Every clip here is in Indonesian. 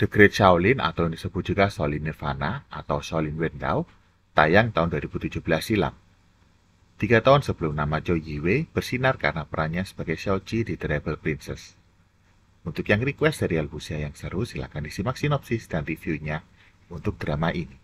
The Great Shaolin atau yang disebut juga Shaolin Nirvana atau Shaolin Wendao tayang tahun 2017 silam. Tiga tahun sebelum nama Zhou Yiwei bersinar karena perannya sebagai Xiao Qi di The Rebel Princess. Untuk yang request serial Busia yang seru, silahkan disimak sinopsis dan reviewnya untuk drama ini.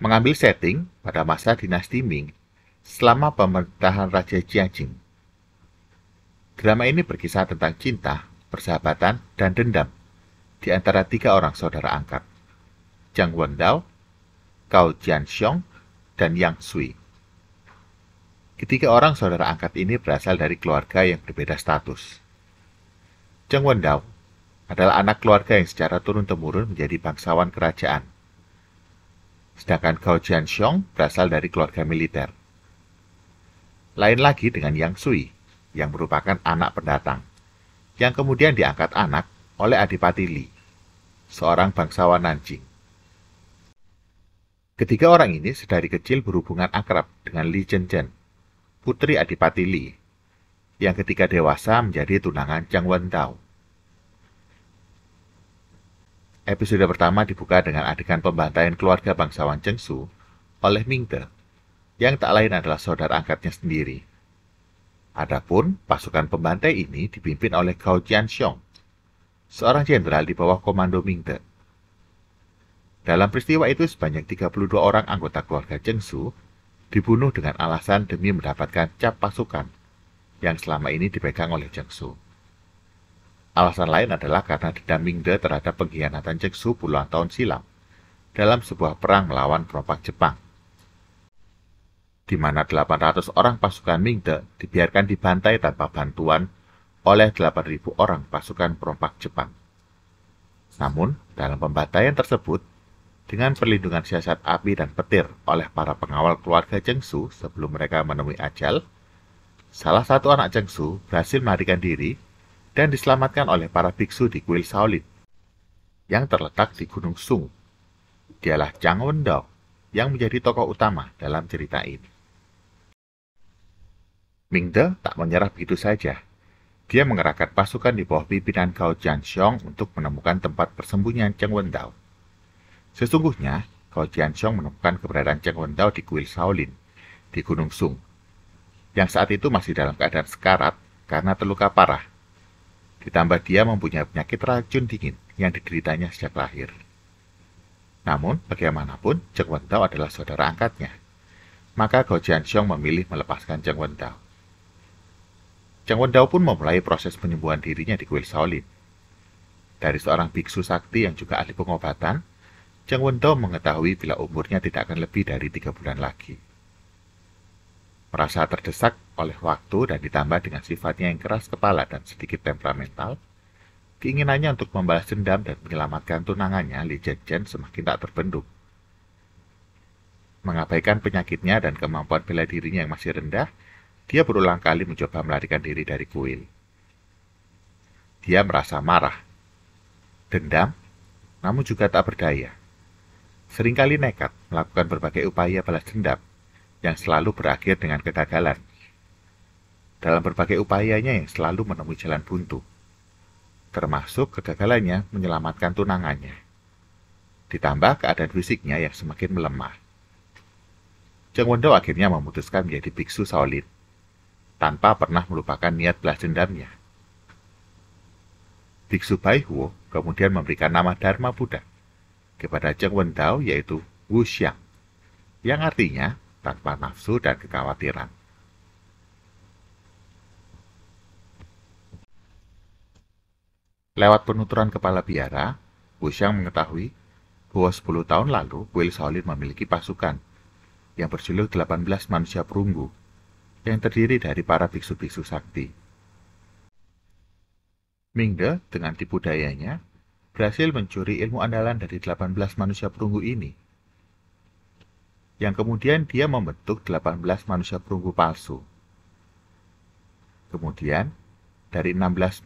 mengambil setting pada masa dinasti Ming selama pemerintahan Raja Jiajing. Drama ini berkisah tentang cinta, persahabatan, dan dendam di antara tiga orang saudara angkat, Jiang Wendao, Gao Jianxiong, dan Yang Sui. Ketiga orang saudara angkat ini berasal dari keluarga yang berbeda status. Jiang Wendao adalah anak keluarga yang secara turun-temurun menjadi bangsawan kerajaan sedangkan Gao Jianxiong berasal dari keluarga militer. Lain lagi dengan Yang Sui, yang merupakan anak pendatang, yang kemudian diangkat anak oleh Adipati Li, seorang bangsawan Nanjing. Ketiga orang ini sedari kecil berhubungan akrab dengan Li Chenchen, putri Adipati Li, yang ketika dewasa menjadi tunangan Jiang Wentao. Episode pertama dibuka dengan adegan pembantaian keluarga bangsawan Chengsu oleh Mingde, yang tak lain adalah saudara angkatnya sendiri. Adapun pasukan pembantai ini dipimpin oleh Gao Jianxiong, seorang jenderal di bawah komando Mingde. Dalam peristiwa itu sebanyak 32 orang anggota keluarga Chengsu dibunuh dengan alasan demi mendapatkan cap pasukan yang selama ini dipegang oleh Chengsu. Alasan lain adalah karena di Mingde terhadap pengkhianatan Jeksu puluhan tahun silam dalam sebuah perang melawan perompak Jepang, di mana 800 orang pasukan Mingde dibiarkan dibantai tanpa bantuan oleh 8.000 orang pasukan perompak Jepang. Namun, dalam pembantaian tersebut, dengan perlindungan siasat api dan petir oleh para pengawal keluarga Jengsu sebelum mereka menemui ajal, salah satu anak Jengsu berhasil melarikan diri dan diselamatkan oleh para biksu di kuil Shaolin yang terletak di Gunung Sung. Dialah Chang Wendao yang menjadi tokoh utama dalam cerita ini. Mingde tak menyerah begitu saja. Dia mengerahkan pasukan di bawah pimpinan Gao Jianxiong untuk menemukan tempat persembunyian Cheng Wendao. Sesungguhnya, Gao Jianxiong menemukan keberadaan Cheng Wendao di kuil Shaolin, di Gunung Sung, yang saat itu masih dalam keadaan sekarat karena terluka parah Ditambah dia mempunyai penyakit racun dingin yang dideritanya sejak lahir. Namun, bagaimanapun, Jeng Wendao adalah saudara angkatnya. Maka Gao Jian memilih melepaskan Jeng Wendao. Jeng Wendao pun memulai proses penyembuhan dirinya di kuil Shaolin. Dari seorang biksu sakti yang juga ahli pengobatan, Jeng Wendao mengetahui bila umurnya tidak akan lebih dari tiga bulan lagi merasa terdesak oleh waktu dan ditambah dengan sifatnya yang keras kepala dan sedikit temperamental, keinginannya untuk membalas dendam dan menyelamatkan tunangannya Li Zhenchen semakin tak terbendung. Mengabaikan penyakitnya dan kemampuan bela dirinya yang masih rendah, dia berulang kali mencoba melarikan diri dari kuil. Dia merasa marah, dendam, namun juga tak berdaya. Seringkali nekat melakukan berbagai upaya balas dendam, yang selalu berakhir dengan kegagalan. Dalam berbagai upayanya yang selalu menemui jalan buntu, termasuk kegagalannya menyelamatkan tunangannya. Ditambah keadaan fisiknya yang semakin melemah. Wondo akhirnya memutuskan menjadi biksu Shaolin, tanpa pernah melupakan niat belas dendamnya. Biksu Huo kemudian memberikan nama Dharma Buddha kepada Cheng Wendao yaitu Wu Xiang, yang artinya tanpa nafsu dan kekhawatiran. Lewat penuturan kepala biara, Wuxiang mengetahui bahwa 10 tahun lalu Kuil Shaolin memiliki pasukan yang berjuluk 18 manusia perunggu yang terdiri dari para biksu-biksu sakti. Mingde dengan tipu dayanya berhasil mencuri ilmu andalan dari 18 manusia perunggu ini yang kemudian dia membentuk 18 manusia perunggu palsu. Kemudian, dari 16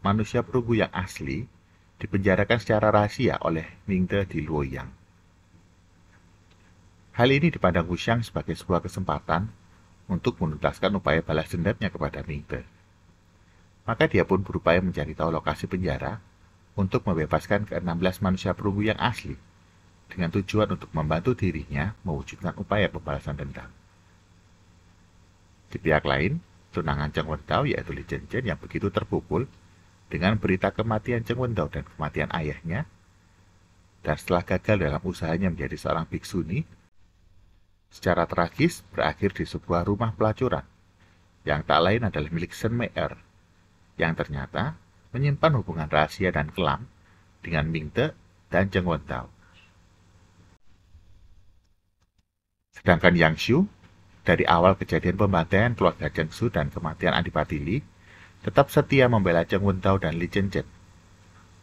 manusia perunggu yang asli, dipenjarakan secara rahasia oleh Mingde di Luoyang. Hal ini dipandang Wuxiang sebagai sebuah kesempatan untuk menuntaskan upaya balas dendamnya kepada Mingde. Maka dia pun berupaya mencari tahu lokasi penjara untuk membebaskan ke-16 manusia perunggu yang asli dengan tujuan untuk membantu dirinya mewujudkan upaya pembalasan dendam. Di pihak lain, tunangan Cheng Wendao yaitu Li Chen yang begitu terpukul dengan berita kematian Cheng Wendao dan kematian ayahnya, dan setelah gagal dalam usahanya menjadi seorang biksuni, secara tragis berakhir di sebuah rumah pelacuran yang tak lain adalah milik Shen Er, yang ternyata menyimpan hubungan rahasia dan kelam dengan Mingte dan Cheng Wendao. Sedangkan Yang Xiu, dari awal kejadian pembantaian keluarga Cheng Su dan kematian Adipati Li, tetap setia membela Cheng Wen Tao dan Li Chen Chen.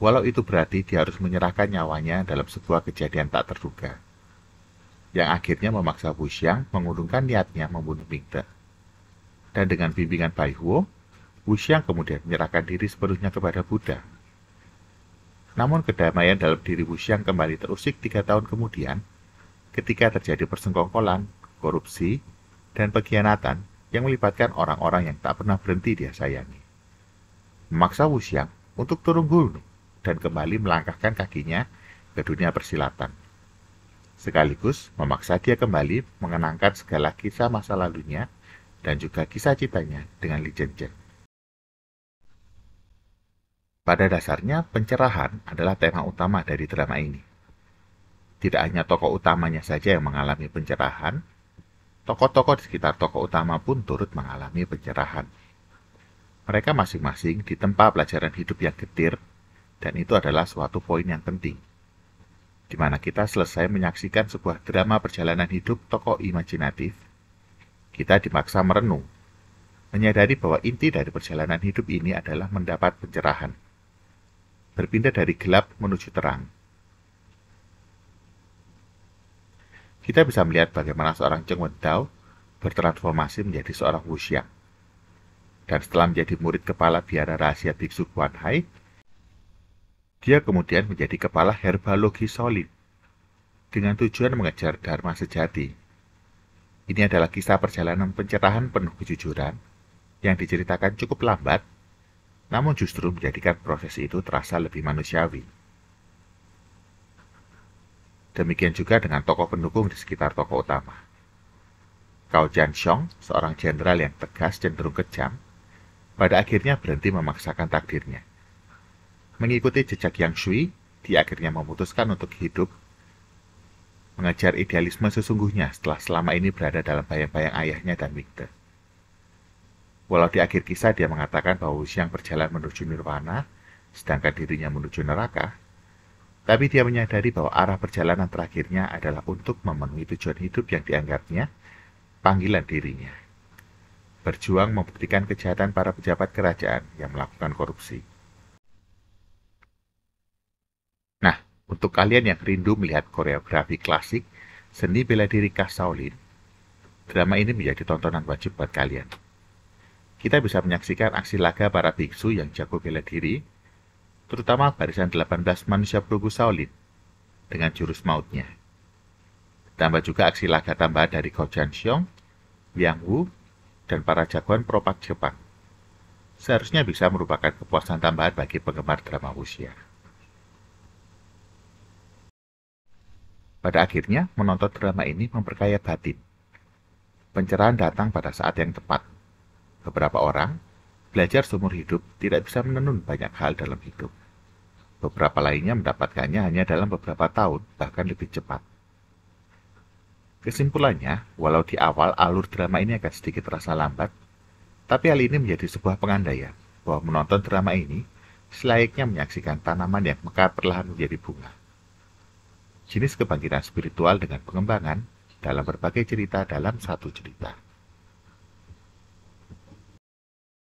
Walau itu berarti dia harus menyerahkan nyawanya dalam sebuah kejadian tak terduga. Yang akhirnya memaksa Wu Xiang mengurungkan niatnya membunuh Ming Te. Dan dengan bimbingan Bai Huo, Wu Xiang kemudian menyerahkan diri sepenuhnya kepada Buddha. Namun kedamaian dalam diri Wu Xiang kembali terusik tiga tahun kemudian ketika terjadi persengkongkolan, korupsi, dan pengkhianatan yang melibatkan orang-orang yang tak pernah berhenti dia sayangi. Memaksa Wuxiang untuk turun gunung dan kembali melangkahkan kakinya ke dunia persilatan. Sekaligus memaksa dia kembali mengenangkan segala kisah masa lalunya dan juga kisah cintanya dengan Li Zhenjiang. Pada dasarnya, pencerahan adalah tema utama dari drama ini. Tidak hanya tokoh utamanya saja yang mengalami pencerahan, tokoh-tokoh di sekitar tokoh utama pun turut mengalami pencerahan. Mereka masing-masing ditempa pelajaran hidup yang getir, dan itu adalah suatu poin yang penting. Di mana kita selesai menyaksikan sebuah drama perjalanan hidup tokoh imajinatif, kita dimaksa merenung, menyadari bahwa inti dari perjalanan hidup ini adalah mendapat pencerahan. Berpindah dari gelap menuju terang, Kita bisa melihat bagaimana seorang Cheng Wen bertransformasi menjadi seorang Wuxiang. Dan setelah menjadi murid kepala biara rahasia Biksu Guan Hai, dia kemudian menjadi kepala herbalogi solid dengan tujuan mengejar Dharma sejati. Ini adalah kisah perjalanan pencerahan penuh kejujuran yang diceritakan cukup lambat, namun justru menjadikan proses itu terasa lebih manusiawi. Demikian juga dengan tokoh pendukung di sekitar tokoh utama. Cao Jianxiong, seorang jenderal yang tegas cenderung kejam, pada akhirnya berhenti memaksakan takdirnya. Mengikuti jejak Yang Shui, dia akhirnya memutuskan untuk hidup mengejar idealisme sesungguhnya setelah selama ini berada dalam bayang-bayang ayahnya dan Mingde. Walau di akhir kisah dia mengatakan bahwa Wu Xiang berjalan menuju nirwana, sedangkan dirinya menuju neraka, tapi dia menyadari bahwa arah perjalanan terakhirnya adalah untuk memenuhi tujuan hidup yang dianggapnya panggilan dirinya. Berjuang membuktikan kejahatan para pejabat kerajaan yang melakukan korupsi. Nah, untuk kalian yang rindu melihat koreografi klasik, seni bela diri khas Shaolin, drama ini menjadi tontonan wajib buat kalian. Kita bisa menyaksikan aksi laga para biksu yang jago bela diri terutama barisan 18 manusia perunggu Shaolin dengan jurus mautnya. Ditambah juga aksi laga tambahan dari Gao Xiong, Liang Wu, dan para jagoan propak Jepang. Seharusnya bisa merupakan kepuasan tambahan bagi penggemar drama usia. Pada akhirnya, menonton drama ini memperkaya batin. Pencerahan datang pada saat yang tepat. Beberapa orang, Belajar seumur hidup tidak bisa menenun banyak hal dalam hidup. Beberapa lainnya mendapatkannya hanya dalam beberapa tahun, bahkan lebih cepat. Kesimpulannya, walau di awal alur drama ini agak sedikit terasa lambat, tapi hal ini menjadi sebuah pengandaian bahwa menonton drama ini selayaknya menyaksikan tanaman yang mekar perlahan menjadi bunga. Jenis kebangkitan spiritual dengan pengembangan dalam berbagai cerita dalam satu cerita.